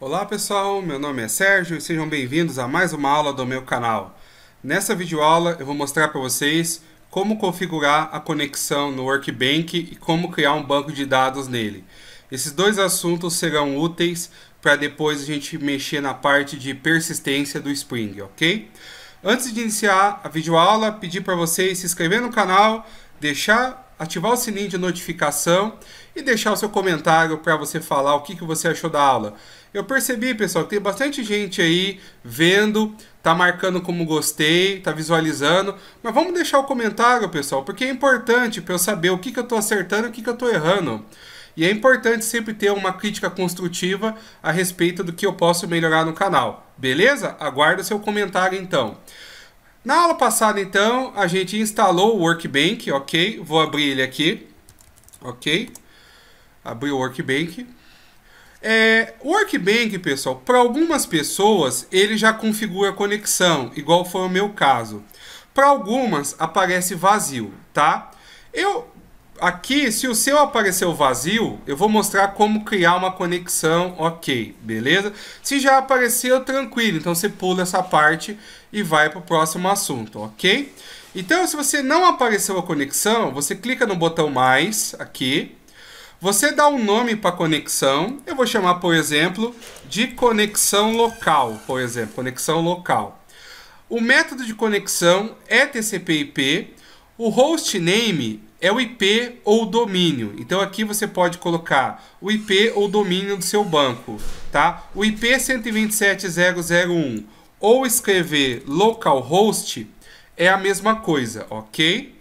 Olá pessoal, meu nome é Sérgio e sejam bem-vindos a mais uma aula do meu canal. Nessa videoaula eu vou mostrar para vocês como configurar a conexão no Workbank e como criar um banco de dados nele. Esses dois assuntos serão úteis para depois a gente mexer na parte de persistência do Spring, ok? Antes de iniciar a videoaula, pedir para vocês se inscrever no canal, deixar ativar o sininho de notificação e deixar o seu comentário para você falar o que, que você achou da aula. Eu percebi, pessoal, que tem bastante gente aí vendo, tá marcando como gostei, tá visualizando, mas vamos deixar o comentário, pessoal, porque é importante para eu saber o que, que eu estou acertando e o que, que eu estou errando. E é importante sempre ter uma crítica construtiva a respeito do que eu posso melhorar no canal. Beleza? Aguardo seu comentário então. Na aula passada, então, a gente instalou o Workbench, ok? Vou abrir ele aqui, ok? Abri o Workbench. É, o Workbench, pessoal, para algumas pessoas, ele já configura conexão, igual foi o meu caso. Para algumas, aparece vazio, tá? Eu Aqui, se o seu apareceu vazio, eu vou mostrar como criar uma conexão, ok, beleza? Se já apareceu, tranquilo, então você pula essa parte e vai para o próximo assunto, ok? Então, se você não apareceu a conexão, você clica no botão mais aqui, você dá um nome para a conexão, eu vou chamar, por exemplo, de conexão local, por exemplo, conexão local. O método de conexão é TCP/IP, o hostname é o IP ou domínio. Então aqui você pode colocar o IP ou domínio do seu banco, tá? O IP 127.0.0.1 é ou escrever localhost é a mesma coisa, ok?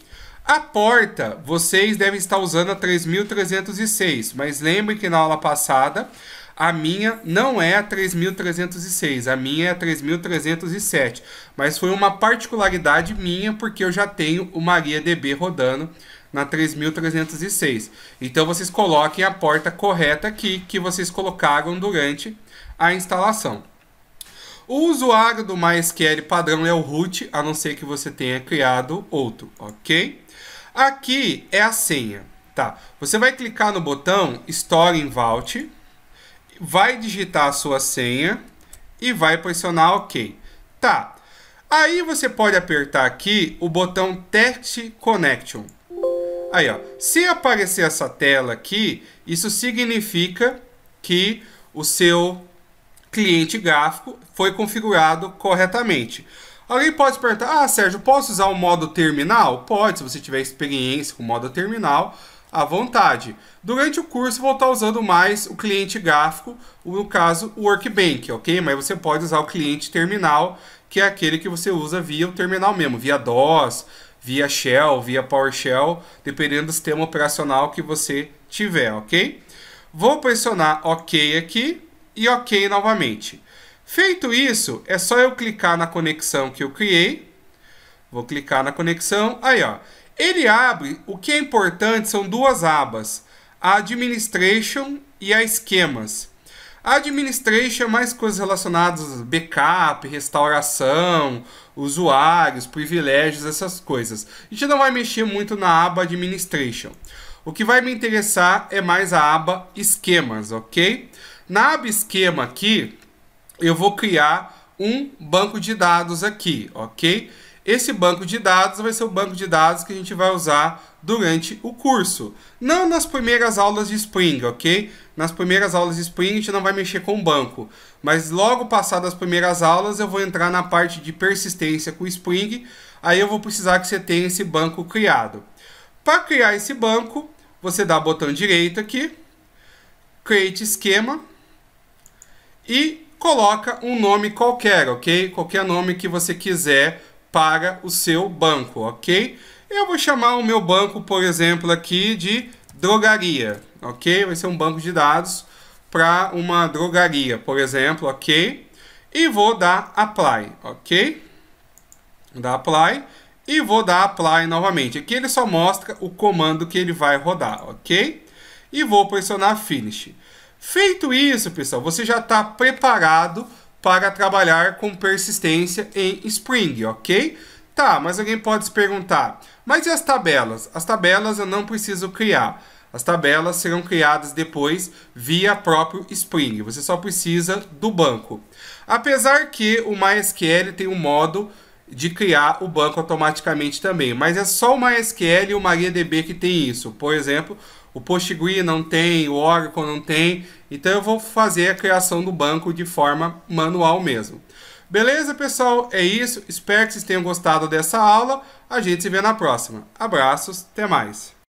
A porta, vocês devem estar usando a 3.306, mas lembre que na aula passada a minha não é a 3.306, a minha é a 3.307. Mas foi uma particularidade minha, porque eu já tenho o MariaDB rodando na 3.306. Então vocês coloquem a porta correta aqui que vocês colocaram durante a instalação. O usuário do MySQL padrão é o root, a não ser que você tenha criado outro, ok? Aqui é a senha, tá? Você vai clicar no botão Store in Vault, vai digitar a sua senha e vai pressionar OK. Tá, aí você pode apertar aqui o botão Text Connection. Aí, ó. Se aparecer essa tela aqui, isso significa que o seu cliente gráfico foi configurado corretamente. Alguém pode perguntar: "Ah, Sérgio, posso usar o modo terminal?" Pode, se você tiver experiência com o modo terminal, à vontade. Durante o curso vou estar usando mais o cliente gráfico, no caso o Workbank, ok? Mas você pode usar o cliente terminal, que é aquele que você usa via o terminal mesmo, via DOS, via Shell, via PowerShell, dependendo do sistema operacional que você tiver, ok? Vou pressionar OK aqui e OK novamente. Feito isso, é só eu clicar na conexão que eu criei. Vou clicar na conexão, aí ó. Ele abre, o que é importante são duas abas, a Administration e a Esquemas. Administration, mais coisas relacionadas backup, restauração, usuários, privilégios, essas coisas. A gente não vai mexer muito na aba Administration. O que vai me interessar é mais a aba Esquemas, ok? Na aba Esquema aqui, eu vou criar um banco de dados aqui, ok? Esse banco de dados vai ser o banco de dados que a gente vai usar durante o curso. Não nas primeiras aulas de Spring, ok? Nas primeiras aulas de Spring a gente não vai mexer com o banco. Mas logo passadas as primeiras aulas eu vou entrar na parte de persistência com o Spring. Aí eu vou precisar que você tenha esse banco criado. Para criar esse banco, você dá botão direito aqui, Create Esquema e coloca um nome qualquer, ok? Qualquer nome que você quiser para o seu banco, ok? Eu vou chamar o meu banco, por exemplo, aqui de drogaria, ok? Vai ser um banco de dados para uma drogaria, por exemplo, ok? E vou dar apply, ok? Vou dar apply e vou dar apply novamente. Aqui ele só mostra o comando que ele vai rodar, ok? E vou pressionar finish. Feito isso, pessoal, você já está preparado para trabalhar com persistência em Spring, ok? Tá, mas alguém pode se perguntar, mas e as tabelas? As tabelas eu não preciso criar. As tabelas serão criadas depois via próprio Spring. Você só precisa do banco. Apesar que o MySQL tem um modo de criar o banco automaticamente também. Mas é só o MySQL e o MariaDB que tem isso. Por exemplo, o PostgreSQL não tem, o Oracle não tem. Então eu vou fazer a criação do banco de forma manual mesmo. Beleza, pessoal? É isso. Espero que vocês tenham gostado dessa aula. A gente se vê na próxima. Abraços, até mais.